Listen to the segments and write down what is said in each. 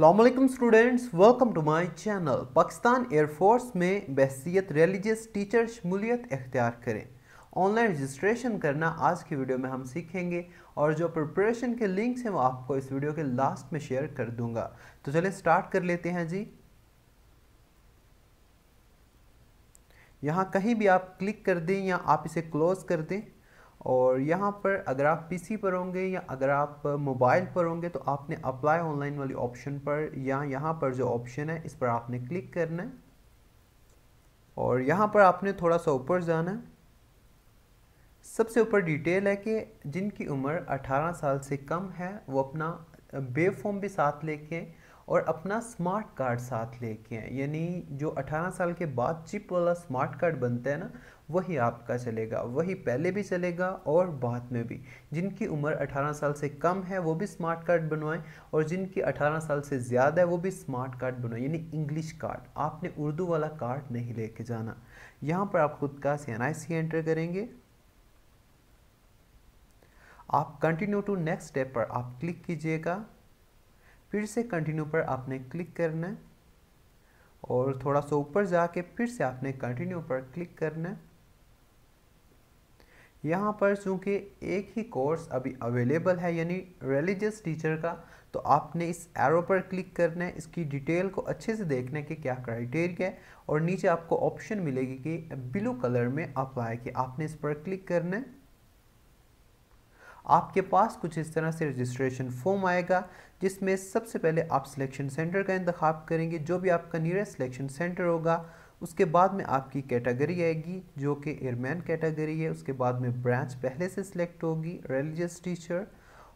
अल्लाम students welcome to my channel Pakistan air force में बहसीत रिलीजियस टीचर शमूलियत अख्तियार करें ऑनलाइन रजिस्ट्रेशन करना आज की वीडियो में हम सीखेंगे और जो प्रिपरेशन के लिंक्स हैं वो आपको इस वीडियो के लास्ट में शेयर कर दूंगा तो चले स्टार्ट कर लेते हैं जी यहाँ कहीं भी आप क्लिक कर दें या आप इसे क्लोज़ कर दें और यहाँ पर अगर आप पीसी पर होंगे या अगर आप मोबाइल पर होंगे तो आपने अप्लाई ऑनलाइन वाली ऑप्शन पर या यहाँ पर जो ऑप्शन है इस पर आपने क्लिक करना है और यहाँ पर आपने थोड़ा सा ऊपर जाना है सबसे ऊपर डिटेल है कि जिनकी उम्र 18 साल से कम है वो अपना बे भी साथ लेके और अपना स्मार्ट कार्ड साथ लेके आए यानी जो 18 साल के बाद चिप वाला स्मार्ट कार्ड बनता है ना वही आपका चलेगा वही पहले भी चलेगा और बाद में भी जिनकी उम्र 18 साल से कम है वो भी स्मार्ट कार्ड बनवाएं और जिनकी 18 साल से ज़्यादा है वो भी स्मार्ट कार्ड बनवाएं यानी इंग्लिश कार्ड आपने उर्दू वाला कार्ड नहीं लेके जाना यहाँ पर आप खुद का C N I C enter करेंगे आप कंटिन्यू टू नेक्स्ट स्टेप पर आप क्लिक कीजिएगा फिर से कंटिन्यू पर आपने क्लिक करना है और थोड़ा सा ऊपर जाके फिर से आपने कंटिन्यू पर क्लिक करना है यहाँ पर चूँकि एक ही कोर्स अभी अवेलेबल है यानी रिलीजियस टीचर का तो आपने इस एरो पर क्लिक करना है इसकी डिटेल को अच्छे से देखने के क्या क्राइटेरिया है और नीचे आपको ऑप्शन मिलेगी कि ब्लू कलर में अप्लाई कि आपने इस पर क्लिक करना है आपके पास कुछ इस तरह से रजिस्ट्रेशन फॉर्म आएगा जिसमें सबसे पहले आप सिलेक्शन सेंटर का इंतखब करेंगे जो भी आपका नियरेस्ट सिलेक्शन सेंटर होगा उसके बाद में आपकी कैटेगरी आएगी जो कि एयरमैन कैटेगरी है उसके बाद में ब्रांच पहले से सिलेक्ट होगी रिलीजियस टीचर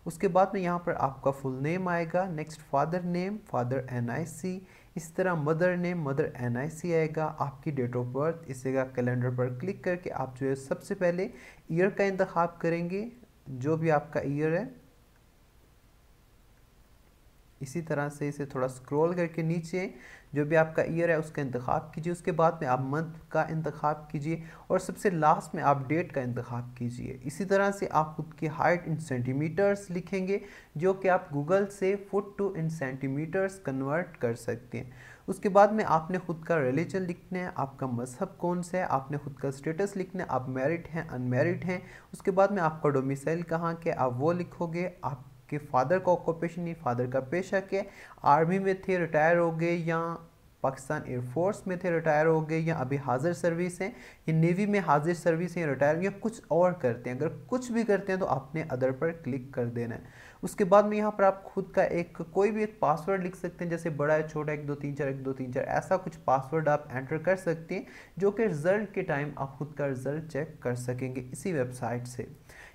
उसके बाद में यहाँ पर आपका फुल नेम आएगा next father name father N I C इस तरह mother name mother N I C आएगा आपकी डेट ऑफ बर्थ इस जगह कैलेंडर पर क्लिक करके आप जो है सबसे पहले ईयर का इंतखब करेंगे जो भी आपका ईयर है इसी तरह से इसे थोड़ा स्क्रॉल करके नीचे जो भी आपका ईयर है उसका इंतखा कीजिए उसके बाद में आप मंथ का इंतखब कीजिए और सबसे लास्ट में आप डेट का इंतखा कीजिए इसी तरह से आप खुद की हाइट इन सेंटीमीटर्स लिखेंगे जो कि आप गूगल से foot to in centimetres convert कर सकते हैं उसके बाद में आपने खुद का रिलीजन लिखना है आपका मजहब कौन सा है आपने खुद का स्टेटस लिखना है आप मैरिड हैं अनमेरिड हैं उसके बाद में आपका डोमिसाइल कहाँ के आप वो लिखोगे आप के फादर का ऑक्यूपेशन नहीं फादर का पेशा के आर्मी में थे रिटायर हो गए या पाकिस्तान एयरफोर्स में थे रिटायर हो गए या अभी हाजिर सर्विस हैं या नेवी में हाजिर सर्विस हैं रिटायर या कुछ और करते हैं अगर कुछ भी करते हैं तो आपने अदर पर क्लिक कर देना है उसके बाद में यहाँ पर आप खुद का एक कोई भी एक पासवर्ड लिख सकते हैं जैसे बड़ा है छोटा एक दो तीन चार एक दो तीन चार ऐसा कुछ पासवर्ड आप एंटर कर सकते हैं जो कि रिज़ल्ट के टाइम आप खुद का रिज़ल्ट चेक कर सकेंगे इसी वेबसाइट से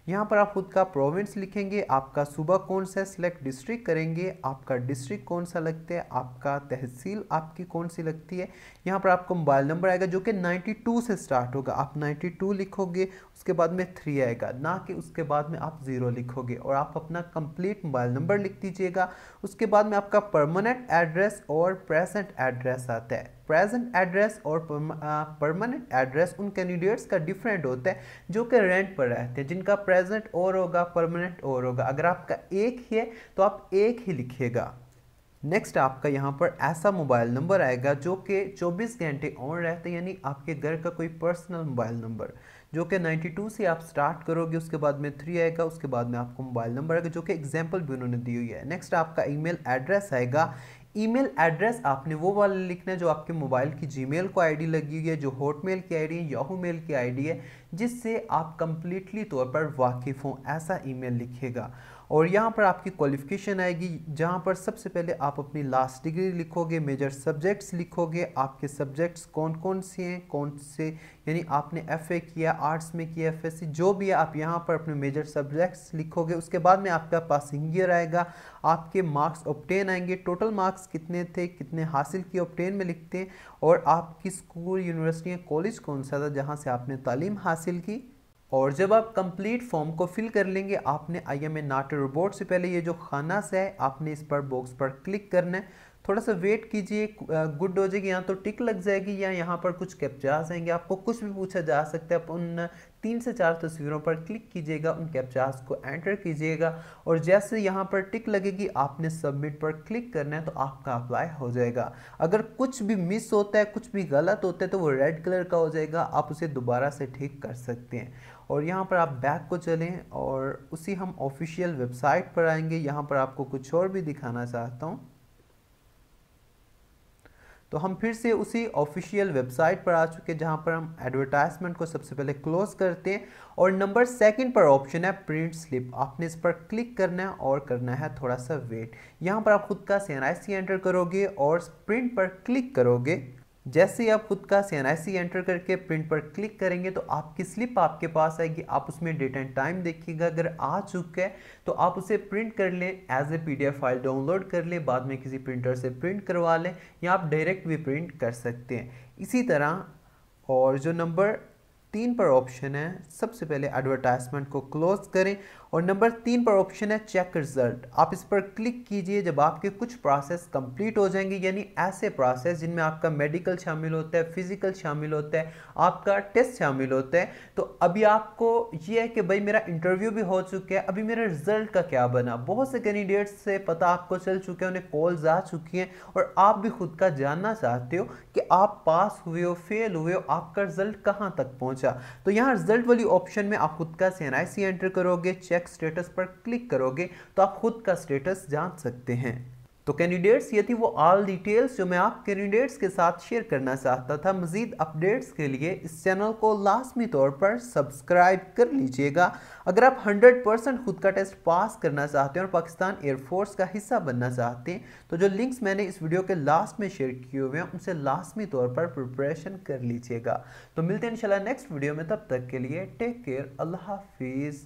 यहाँ पर आप खुद का प्रोविंस लिखेंगे आपका सुबह कौन सा सिलेक्ट डिस्ट्रिक्ट करेंगे आपका डिस्ट्रिक्ट कौन सा लगता है आपका तहसील आपकी कौन सी लगती है यहाँ पर आपको मोबाइल नंबर आएगा जो कि 92 से स्टार्ट होगा आप 92 लिखोगे उसके बाद में थ्री आएगा ना कि उसके बाद में आप ज़ीरो लिखोगे और आप अपना कंप्लीट मोबाइल नंबर लिख दीजिएगा उसके बाद में आपका परमानेंट एड्रेस और प्रेजेंट एड्रेस आता है प्रेजेंट एड्रेस और परमानेंट एड्रेस uh, उन कैंडिडेट्स का डिफरेंट होता है जो कि रेंट पर रहते हैं जिनका प्रेजेंट और होगा परमानेंट और होगा अगर आपका एक ही है तो आप एक ही लिखिएगा नेक्स्ट आपका यहाँ पर ऐसा मोबाइल नंबर आएगा जो कि 24 घंटे ऑन रहते हैं यानी आपके घर का कोई पर्सनल मोबाइल नंबर जो कि 92 से आप स्टार्ट करोगे उसके बाद में थ्री आएगा उसके बाद में आपको मोबाइल नंबर आएगा जो कि एग्जाम्पल भी उन्होंने दी हुई है नेक्स्ट आपका ईमेल एड्रेस आएगा ईमेल एड्रेस आपने वो वाले लिखना है जो आपके मोबाइल की जीमेल को आईडी लगी हुई है जो हॉटमेल की आईडी है याहू मेल की आईडी है जिससे आप कंप्लीटली तौर पर वाकिफ़ हों ऐसा ईमेल लिखेगा और यहाँ पर आपकी क्वालिफिकेशन आएगी जहाँ पर सबसे पहले आप अपनी लास्ट डिग्री लिखोगे मेजर सब्जेक्ट्स लिखोगे आपके सब्जेक्ट्स कौन कौन से हैं कौन से यानी आपने एफ ए किया आर्ट्स में किया एफ जो भी है आप यहाँ पर अपने मेजर सब्जेक्ट्स लिखोगे उसके बाद में आपका पासिंग ईयर आएगा आपके मार्क्स ऑप्टेन आएंगे टोटल मार्क्स कितने थे कितने हासिल किए ऑप्टेन में लिखते हैं और आपकी स्कूल यूनिवर्सिटी या कॉलेज कौन सा था जहाँ से आपने तालीम हासिल की और जब आप कंप्लीट फॉर्म को फिल कर लेंगे आपने I am uh not a robot से पहले ये जो खाना से है आपने इस पर बॉक्स पर क्लिक करना है थोड़ा सा वेट कीजिए गुड हो जाएगी यहाँ तो टिक लग जाएगी या यहाँ पर कुछ कैप्चार्स आएंगे आपको कुछ भी पूछा जा सकता है आप उन तीन से चार तस्वीरों पर क्लिक कीजिएगा उन कैप्चास को एंटर कीजिएगा और जैसे यहाँ पर टिक लगेगी आपने सबमिट पर क्लिक करना है तो आपका अप्लाई हो जाएगा अगर कुछ भी मिस होता है कुछ भी गलत होता है तो वो रेड कलर का हो जाएगा आप उसे दोबारा से ठीक कर सकते हैं और यहाँ पर आप बैक को चलें और उसी हम ऑफिशियल वेबसाइट पर आएंगे यहाँ पर आपको कुछ और भी दिखाना चाहता हूँ तो हम फिर से उसी ऑफिशियल वेबसाइट पर आ चुके हैं जहाँ पर हम एडवर्टाइजमेंट को सबसे पहले क्लोज करते हैं और नंबर सेकंड पर ऑप्शन है प्रिंट स्लिप आपने इस पर क्लिक करना है और करना है थोड़ा सा वेट यहाँ पर आप खुद का सी एंटर करोगे और प्रिंट पर क्लिक करोगे जैसे आप खुद का सी एंटर करके प्रिंट पर क्लिक करेंगे तो आपकी स्लिप आपके पास आएगी आप उसमें डेट एंड टाइम देखिएगा अगर आ चुका है तो आप उसे प्रिंट कर लें as a PDF file download कर लें बाद में किसी प्रिंटर से प्रिंट करवा लें या आप डायरेक्ट भी प्रिंट कर सकते हैं इसी तरह और जो नंबर तीन पर ऑप्शन है सबसे पहले एडवर्टाइजमेंट को क्लोज करें और नंबर तीन पर ऑप्शन है चेक रिजल्ट आप इस पर क्लिक कीजिए जब आपके कुछ प्रोसेस कंप्लीट हो जाएंगे यानी ऐसे प्रोसेस जिनमें आपका मेडिकल शामिल होता है फिजिकल शामिल होता है आपका टेस्ट शामिल होता है तो अभी आपको ये है कि भाई मेरा इंटरव्यू भी हो चुका है अभी मेरा रिजल्ट का क्या बना बहुत से कैंडिडेट्स से पता आपको चल चुके हैं उन्हें कॉल्स आ चुकी हैं और आप भी खुद का जानना चाहते हो कि आप पास हुए हो फेल हुए हो आपका रिजल्ट कहाँ तक पहुँचा तो यहाँ रिजल्ट वाली ऑप्शन में आप खुद का C N I C enter करोगे चेक चेक स्टेटस पर क्लिक करोगे तो आप खुद का स्टेटस जान सकते हैं तो कैंडिडेट्स ये थी वो ऑल डिटेल्स जो मैं आप कैंडिडेट्स के साथ शेयर करना चाहता था मज़ीद अपडेट्स के लिए इस चैनल को लाजमी तौर पर सब्सक्राइब कर लीजिएगा अगर आप 100 परसेंट खुद का टेस्ट पास करना चाहते हैं और पाकिस्तान एयरफोर्स का हिस्सा बनना चाहते हैं तो जो लिंक्स मैंने इस वीडियो के लास्ट में शेयर किए हुए हैं उनसे लाजमी तौर पर प्रिपरेशन कर लीजिएगा तो मिलते हैं इंशाल्लाह नेक्स्ट वीडियो में तब तक के लिए टेक केयर अल्लाह हाफिज़